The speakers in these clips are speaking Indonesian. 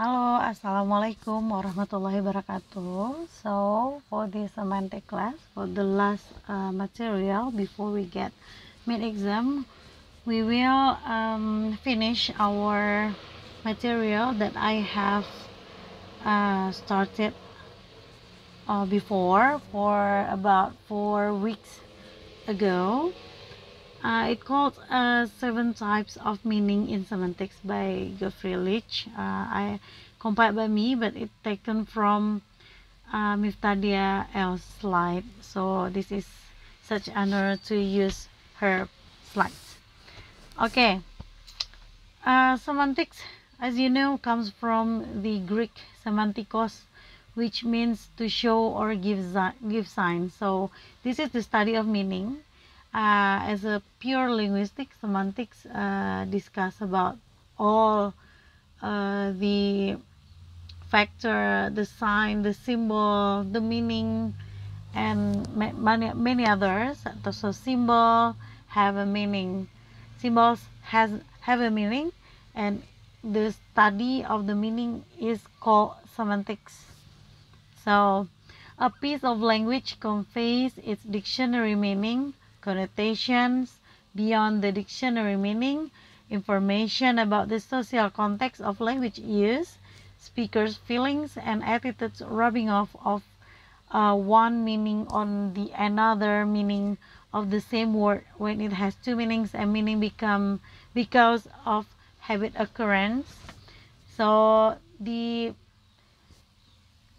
Halo, Assalamualaikum warahmatullahi wabarakatuh. So, for this semantic class, for the last uh, material before we get mid exam, we will um, finish our material that I have uh, started uh, before for about four weeks ago. Uh, it called uh, seven types of meaning in semantics by Geoffrey Leach. Uh, I compiled by me, but it taken from uh, Miftadia L's slide. So this is such honor to use her slides. Okay, uh, semantics, as you know, comes from the Greek semantikos, which means to show or give give signs. So this is the study of meaning uh, as a pure linguistic semantics uh, discuss about all uh, the factor the sign the symbol the meaning and many many others so symbol have a meaning symbols has have a meaning and the study of the meaning is called semantics so a piece of language conveys its dictionary meaning connotations beyond the dictionary meaning, information about the social context of language use, speakers' feelings and attitudes rubbing off of uh, one meaning on the another meaning of the same word when it has two meanings and meaning become because of habit occurrence. So the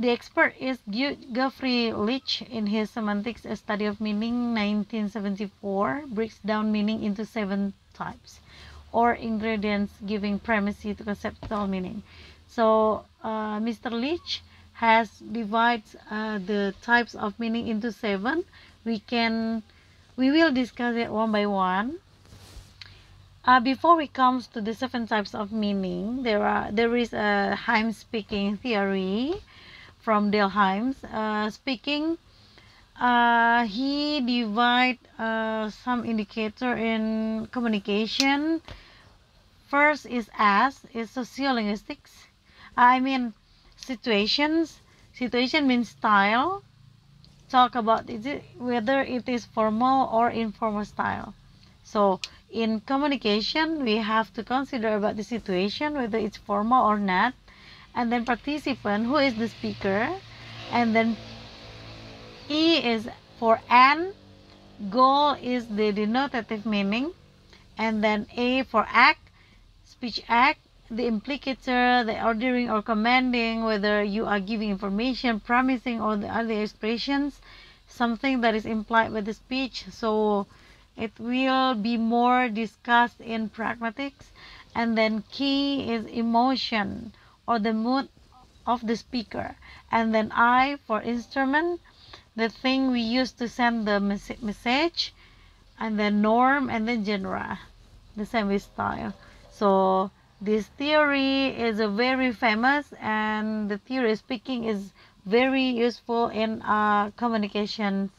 the expert is Geoffrey Leach in his Semantics, a Study of Meaning, 1974, breaks down meaning into seven types or ingredients giving primacy to conceptual meaning. So, uh, Mr. Leach has divided uh, the types of meaning into seven. We can, we will discuss it one by one. Uh, before we comes to the seven types of meaning, there are there is a Heim speaking theory from Delheims uh, speaking uh, he divide uh, some indicator in communication first is as is sociolinguistics i mean situations situation means style talk about is it whether it is formal or informal style so in communication we have to consider about the situation whether it's formal or not and then participant who is the speaker and then E is for an goal is the denotative meaning and then A for act speech act the implicator the ordering or commanding whether you are giving information promising or the other expressions something that is implied with the speech so it will be more discussed in pragmatics and then key is emotion or the mood of the speaker. And then I for instrument, the thing we use to send the message, and then norm, and then genre, the same with style. So this theory is a very famous and the theory speaking is very useful in uh, communication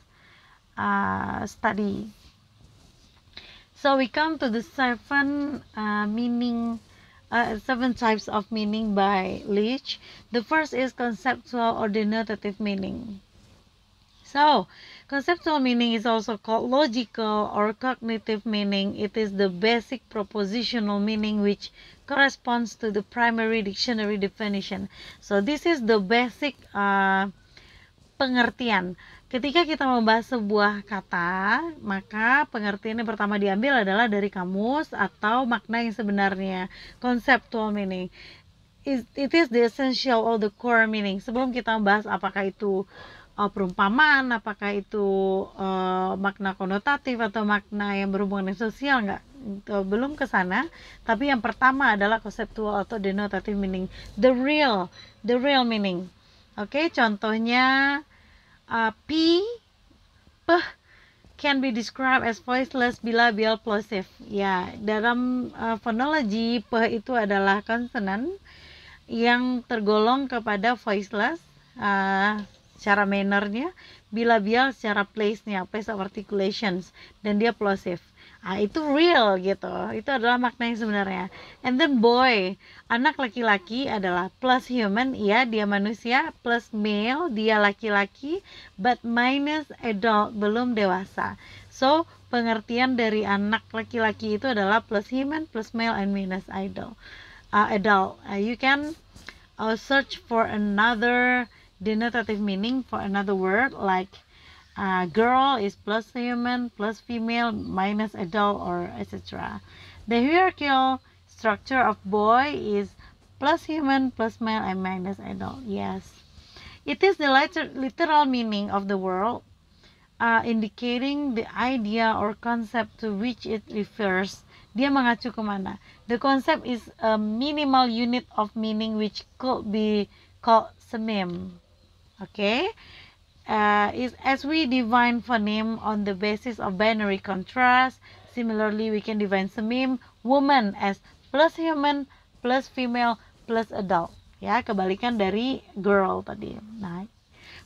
uh, study. So we come to the seven uh, meaning uh, seven types of meaning by Leach. The first is conceptual or denotative meaning. So, conceptual meaning is also called logical or cognitive meaning. It is the basic propositional meaning which corresponds to the primary dictionary definition. So, this is the basic uh, pengertian. Ketika kita membahas sebuah kata, maka pengertian yang pertama diambil adalah dari kamus atau makna yang sebenarnya, conceptual meaning. It is the essential or the core meaning. Sebelum kita membahas apakah itu uh, perumpamaan, apakah itu uh, makna konotatif atau makna yang berhubungan dengan sosial nggak? Uh, belum ke sana. Tapi yang pertama adalah konseptual atau denotatif meaning, the real, the real meaning. Oke, okay, contohnya uh, P, P can be described as voiceless bilabial plosive. Ya, dalam uh, eh, phonology p itu adalah konsonan yang tergolong kepada voiceless uh, secara mannernya, bilabial secara place-nya, place of articulations dan dia plosive. Nah, itu real gitu. Itu adalah makna yang sebenarnya. And then boy, anak laki-laki adalah plus human, ya dia manusia, plus male, dia laki-laki, but minus adult, belum dewasa. So, pengertian dari anak laki-laki itu adalah plus human, plus male, and minus adult Uh, adult. Uh, you can uh, search for another denotative meaning for another word like uh, girl is plus human plus female minus adult or etc. The hierarchical structure of boy is plus human plus male and minus adult. Yes. It is the liter literal meaning of the word, uh, indicating the idea or concept to which it refers. Dia mengacu kemana? The concept is a minimal unit of meaning which could be called semim. Okay? uh, is as we define for name on the basis of binary contrast similarly we can define semim woman as plus human plus female plus adult ya kebalikan dari girl tadi nah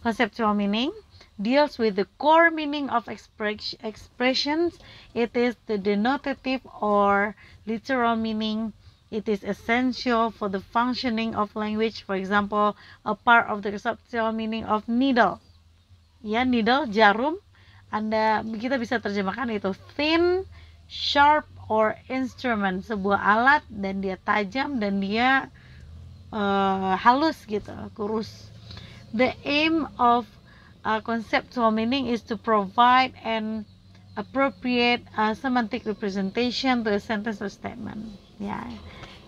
conceptual meaning deals with the core meaning of express expressions it is the denotative or literal meaning it is essential for the functioning of language for example a part of the conceptual meaning of needle ya needle jarum anda kita bisa terjemahkan itu thin sharp or instrument sebuah alat dan dia tajam dan dia uh, halus gitu kurus the aim of a conceptual meaning is to provide an appropriate uh, semantic representation to a sentence or statement ya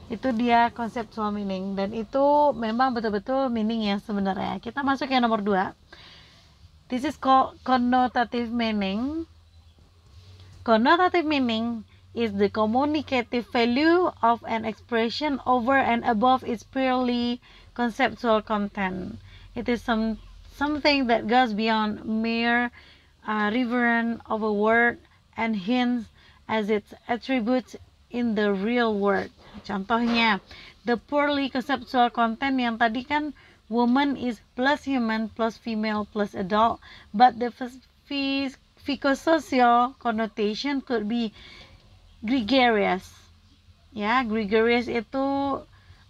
itu dia conceptual meaning dan itu memang betul-betul meaning yang sebenarnya kita masuk yang nomor dua This is called connotative meaning. Connotative meaning is the communicative value of an expression over and above its purely conceptual content. It is some, something that goes beyond mere uh, reverence of a word and hints as its attributes in the real world. Contohnya, the purely conceptual content yang tadi kan Woman is plus human plus female plus adult, but the psychosocial connotation could be gregarious. Ya, gregarious itu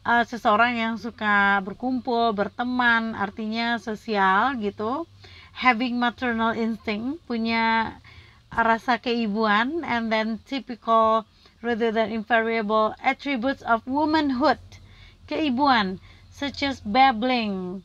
uh, seseorang yang suka berkumpul, berteman, artinya sosial gitu. Having maternal instinct, punya rasa keibuan and then typical rather than invariable attributes of womanhood. Keibuan such as babbling,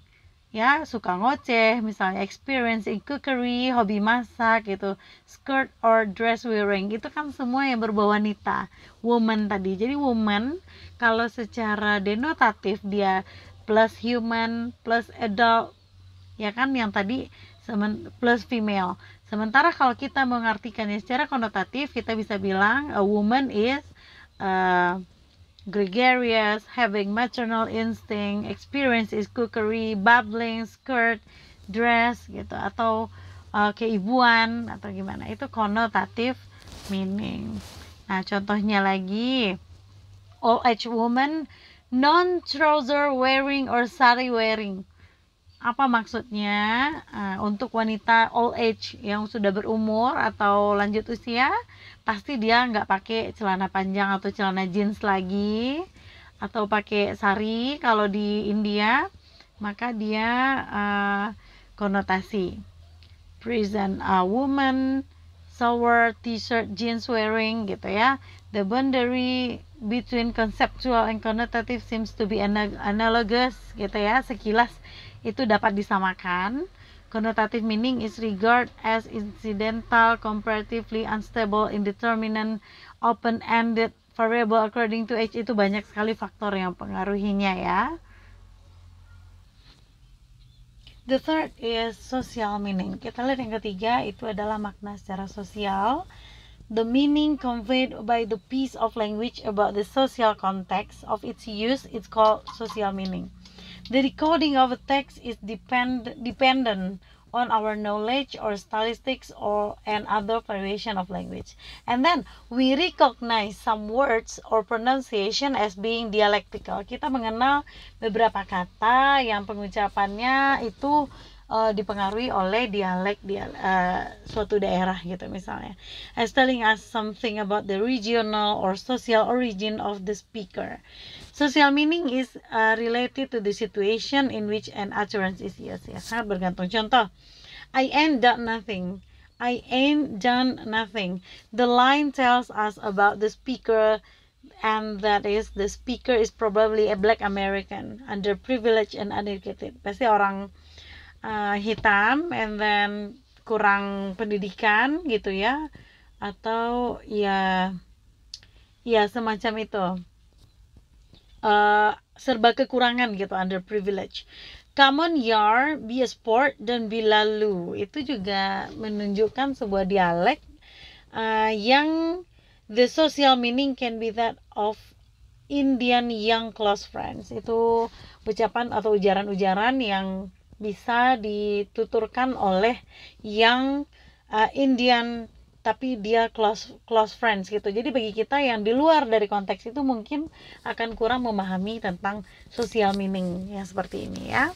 ya suka ngoceh misalnya experience in cookery hobi masak gitu skirt or dress wearing itu kan semua yang berbau wanita woman tadi jadi woman kalau secara denotatif dia plus human plus adult ya kan yang tadi plus female sementara kalau kita mengartikannya secara konotatif kita bisa bilang a woman is uh, gregarious, having maternal instinct, experience is cookery, babbling, skirt, dress gitu atau uh, keibuan atau gimana itu konotatif meaning. Nah, contohnya lagi all age woman non trouser wearing or sari wearing apa maksudnya uh, untuk wanita all age yang sudah berumur atau lanjut usia pasti dia nggak pakai celana panjang atau celana jeans lagi atau pakai sari kalau di India maka dia uh, konotasi prison a woman shower t-shirt jeans wearing gitu ya the boundary between conceptual and connotative seems to be analogous gitu ya sekilas itu dapat disamakan. Connotative meaning is regard as incidental, comparatively unstable, indeterminate, open-ended, variable according to age itu banyak sekali faktor yang pengaruhinya ya. The third is social meaning. Kita lihat yang ketiga itu adalah makna secara sosial. The meaning conveyed by the piece of language about the social context of its use is called social meaning. The decoding of a text is depend, dependent on our knowledge or statistics or and other variation of language. And then we recognize some words or pronunciation as being dialectical. Kita mengenal beberapa kata yang pengucapannya itu uh, dipengaruhi oleh dialek dia uh, suatu daerah gitu misalnya as telling us something about the regional or social origin of the speaker social meaning is uh, related to the situation in which an utterance is used ya sangat bergantung contoh I ain't done nothing I ain't done nothing the line tells us about the speaker and that is the speaker is probably a black American, underprivileged and uneducated. Pasti orang uh, hitam and then kurang pendidikan gitu ya atau ya ya semacam itu uh, serba kekurangan gitu under privilege common yar be a sport dan be lalu itu juga menunjukkan sebuah dialek uh, yang the social meaning can be that of Indian young close friends itu ucapan atau ujaran-ujaran yang bisa dituturkan oleh yang uh, Indian tapi dia close close friends gitu. Jadi bagi kita yang di luar dari konteks itu mungkin akan kurang memahami tentang social meaning yang seperti ini ya.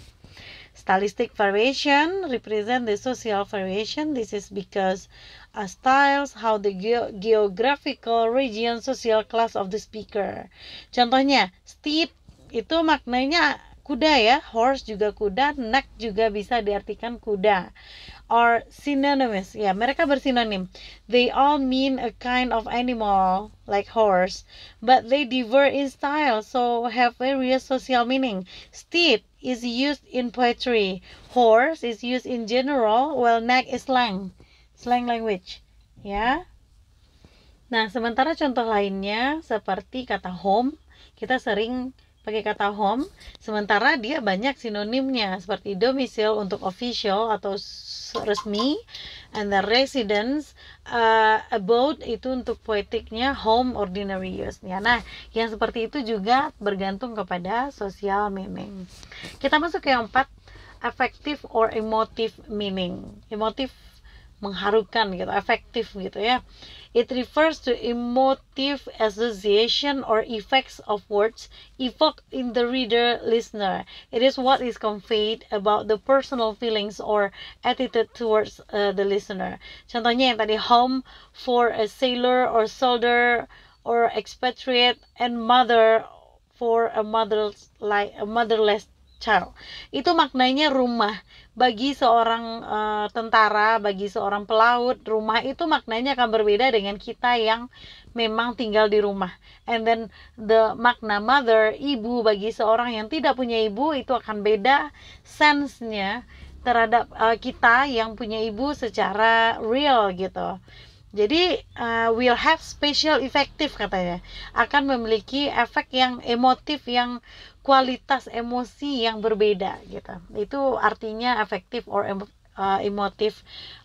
Stylistic variation represent the social variation. This is because a uh, styles how the ge geographical region social class of the speaker. Contohnya, steep itu maknanya kuda ya horse juga kuda neck juga bisa diartikan kuda Or synonymous ya mereka bersinonim they all mean a kind of animal like horse but they differ in style so have various social meaning steed is used in poetry horse is used in general while neck is slang slang language ya nah sementara contoh lainnya seperti kata home kita sering pakai kata home, sementara dia banyak sinonimnya seperti domisil untuk official atau resmi, and the residence uh, abode itu untuk poetiknya home ordinary use ya. Nah, yang seperti itu juga bergantung kepada sosial meaning. Kita masuk ke yang empat affective or emotive meaning. Emotive mengharukan gitu, efektif gitu ya. It refers to emotive association or effects of words evoked in the reader listener. It is what is conveyed about the personal feelings or attitude towards uh, the listener. Contohnya yang tadi home for a sailor or soldier or expatriate and mother for a mother's like a motherless child. Itu maknanya rumah. Bagi seorang uh, tentara, bagi seorang pelaut, rumah itu maknanya akan berbeda dengan kita yang memang tinggal di rumah. And then the makna mother, ibu bagi seorang yang tidak punya ibu itu akan beda sense-nya terhadap uh, kita yang punya ibu secara real gitu. Jadi uh, will have special effective katanya. Akan memiliki efek yang emotif yang kualitas emosi yang berbeda gitu. Itu artinya efektif or em uh, emotive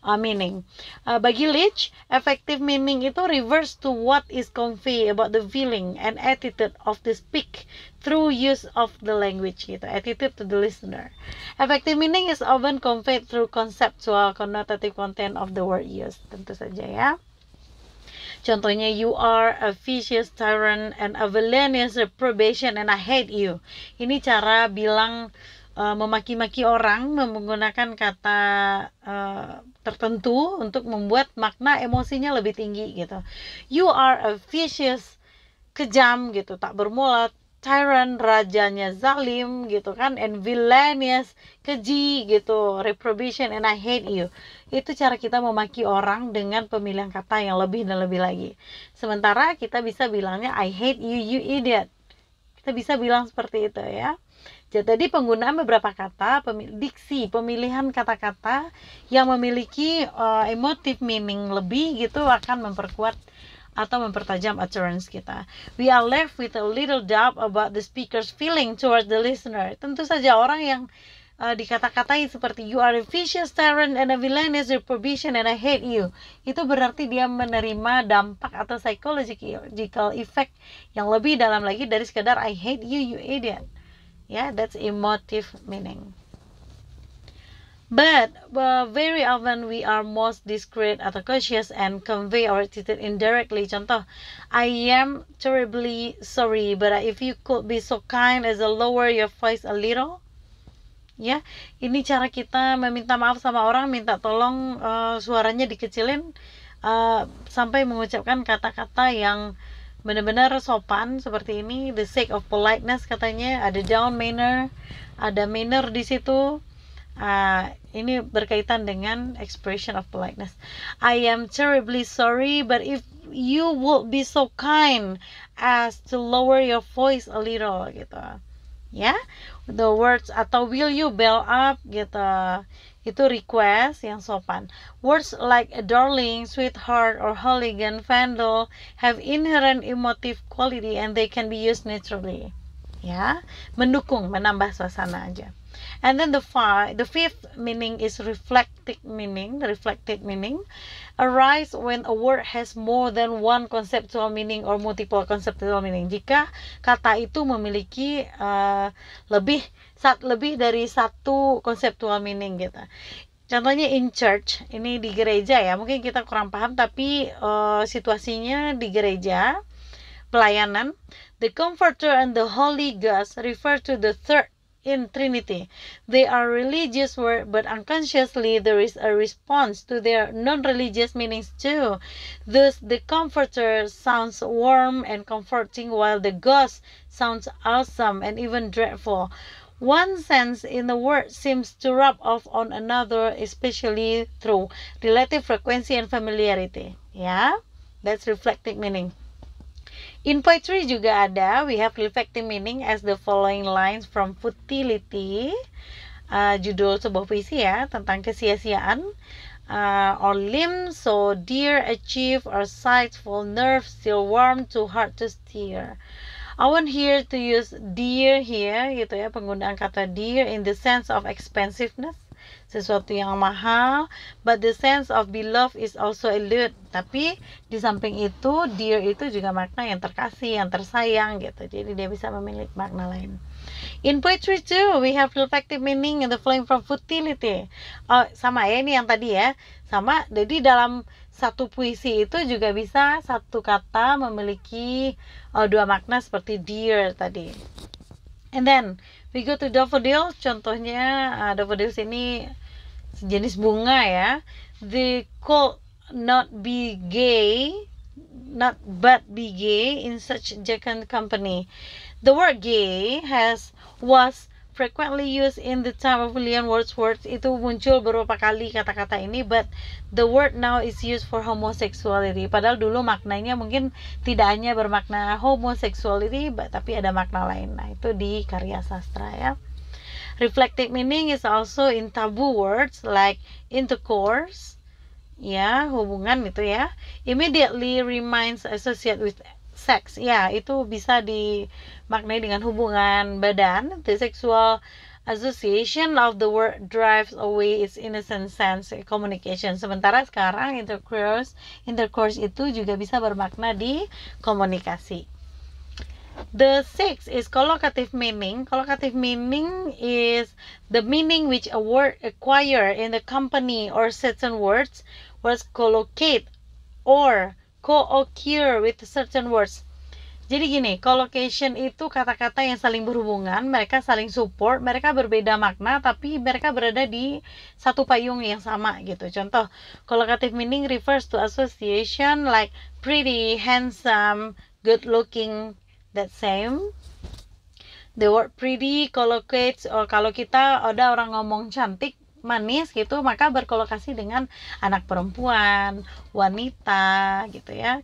uh, meaning. Uh, bagi Leach, effective meaning itu reverse to what is conveyed about the feeling and attitude of the speak through use of the language gitu, attitude to the listener. Effective meaning is often conveyed through conceptual connotative content of the word used, tentu saja ya. Contohnya you are a vicious tyrant and a villainous probation and I hate you. Ini cara bilang uh, memaki-maki orang menggunakan kata uh, tertentu untuk membuat makna emosinya lebih tinggi gitu. You are a vicious kejam gitu, tak bermulat, tyrant rajanya zalim gitu kan and villainous keji gitu reprobation and I hate you itu cara kita memaki orang dengan pemilihan kata yang lebih dan lebih lagi sementara kita bisa bilangnya I hate you you idiot kita bisa bilang seperti itu ya jadi penggunaan beberapa kata, pemil diksi, pemilihan kata-kata yang memiliki uh, eh, emotive meaning lebih gitu akan memperkuat atau mempertajam utterance kita. We are left with a little doubt about the speaker's feeling towards the listener. Tentu saja orang yang uh, dikata-katai seperti you are a vicious tyrant and a villain is your and I hate you. Itu berarti dia menerima dampak atau psychological effect yang lebih dalam lagi dari sekedar I hate you you idiot. Ya, yeah, that's emotive meaning. But uh, very often we are most discreet atau cautious and convey our attitude indirectly. Contoh, I am terribly sorry, but if you could be so kind as to lower your voice a little. Ya, ini cara kita meminta maaf sama orang, minta tolong uh, suaranya dikecilin uh, sampai mengucapkan kata-kata yang benar-benar sopan seperti ini the sake of politeness katanya ada down manner ada manner di situ uh, ini berkaitan dengan expression of politeness. I am terribly sorry, but if you would be so kind as to lower your voice a little gitu. Ya. Yeah? The words atau will you bell up gitu. Itu request yang sopan. Words like darling, sweetheart or hooligan, vandal have inherent emotive quality and they can be used naturally. Ya, yeah? mendukung, menambah suasana aja and then the five the fifth meaning is reflective meaning the reflected meaning arise when a word has more than one conceptual meaning or multiple conceptual meaning jika kata itu memiliki uh, lebih sat, lebih dari satu conceptual meaning gitu contohnya in church ini di gereja ya mungkin kita kurang paham tapi uh, situasinya di gereja pelayanan the comforter and the holy ghost refer to the third in Trinity. They are religious, but unconsciously there is a response to their non-religious meanings too. Thus, the comforter sounds warm and comforting, while the ghost sounds awesome and even dreadful. One sense in the word seems to rub off on another, especially through relative frequency and familiarity. Yeah, that's reflective meaning. In poetry juga ada, we have reflective meaning as the following lines from futility, uh, judul sebuah puisi ya tentang kesia-siaan. Uh, or limb so dear achieve or sightful nerve still warm too hard to steer. I want here to use dear here gitu ya penggunaan kata dear in the sense of expensiveness sesuatu yang mahal but the sense of beloved is also elude tapi di samping itu dear itu juga makna yang terkasih yang tersayang gitu jadi dia bisa memiliki makna lain in poetry too we have reflective meaning in the flowing from futility oh sama ya ini yang tadi ya sama jadi dalam satu puisi itu juga bisa satu kata memiliki oh, dua makna seperti dear tadi and then We go to daffodil, contohnya uh, daffodil sini sejenis bunga ya. They could not be gay, not but be gay in such jacket company. The word gay has was frequently used in the time of William Wordsworth itu muncul beberapa kali kata-kata ini but the word now is used for homosexuality padahal dulu maknanya mungkin tidak hanya bermakna homosexuality but, tapi ada makna lain nah itu di karya sastra ya reflective meaning is also in taboo words like intercourse ya hubungan itu ya immediately reminds associate with seks ya itu bisa dimaknai dengan hubungan badan the sexual association of the word drives away its innocent sense communication. Sementara sekarang intercourse, intercourse itu juga bisa bermakna di komunikasi. The six is collocative meaning. Collocative meaning is the meaning which a word acquire in the company or certain words was collocate or co-occur with certain words. Jadi gini, collocation itu kata-kata yang saling berhubungan, mereka saling support, mereka berbeda makna tapi mereka berada di satu payung yang sama gitu. Contoh, collocative meaning refers to association like pretty, handsome, good looking, that same. The word pretty collocates or oh, kalau kita ada orang ngomong cantik manis gitu maka berkolokasi dengan anak perempuan wanita gitu ya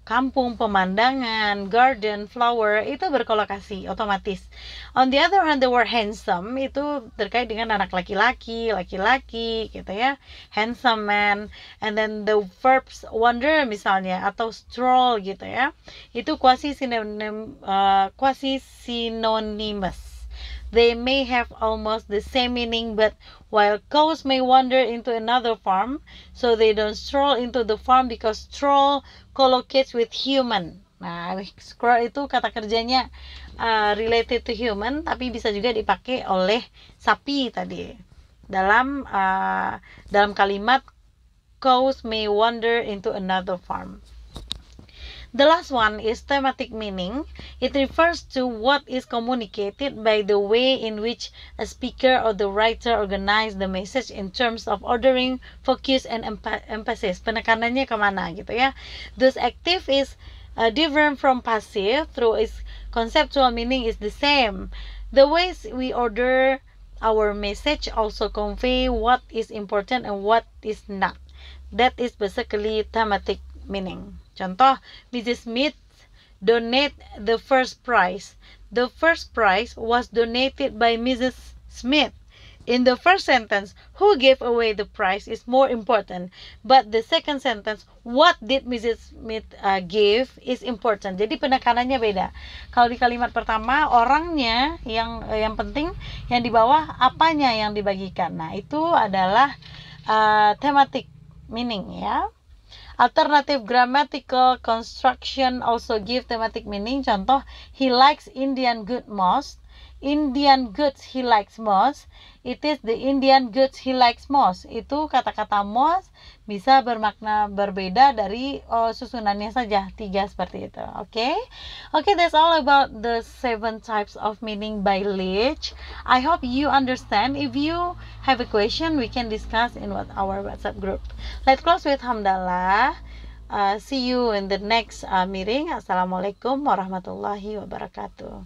kampung, pemandangan, garden, flower itu berkolokasi otomatis. On the other hand, the word handsome itu terkait dengan anak laki-laki, laki-laki gitu ya, handsome man, and then the verbs wonder misalnya atau stroll gitu ya, itu quasi sinonim, uh, quasi synonymous They may have almost the same meaning, but while cows may wander into another farm, so they don't stroll into the farm because stroll collocates with human. Nah, scroll itu kata kerjanya uh, related to human, tapi bisa juga dipakai oleh sapi tadi dalam uh, dalam kalimat cows may wander into another farm. The last one is thematic meaning. It refers to what is communicated by the way in which a speaker or the writer organize the message in terms of ordering, focus, and emphasis. Penekanannya kemana gitu ya. Thus active is uh, different from passive through its conceptual meaning is the same. The ways we order our message also convey what is important and what is not. That is basically thematic meaning. Contoh, Mrs. Smith donate the first prize. The first prize was donated by Mrs. Smith. In the first sentence, who gave away the prize is more important. But the second sentence, what did Mrs. Smith uh, give is important. Jadi penekanannya beda. Kalau di kalimat pertama, orangnya yang yang penting, yang di bawah apanya yang dibagikan. Nah, itu adalah uh, tematik meaning ya. Alternative grammatical construction also give thematic meaning. Contoh, he likes Indian good most. Indian goods he likes most. It is the Indian goods he likes most. Itu kata-kata most bisa bermakna berbeda dari uh, susunannya saja tiga seperti itu oke okay? oke okay, that's all about the seven types of meaning by Leach. I hope you understand if you have a question we can discuss in what our WhatsApp group let's close with hamdallah uh, see you in the next uh, meeting assalamualaikum warahmatullahi wabarakatuh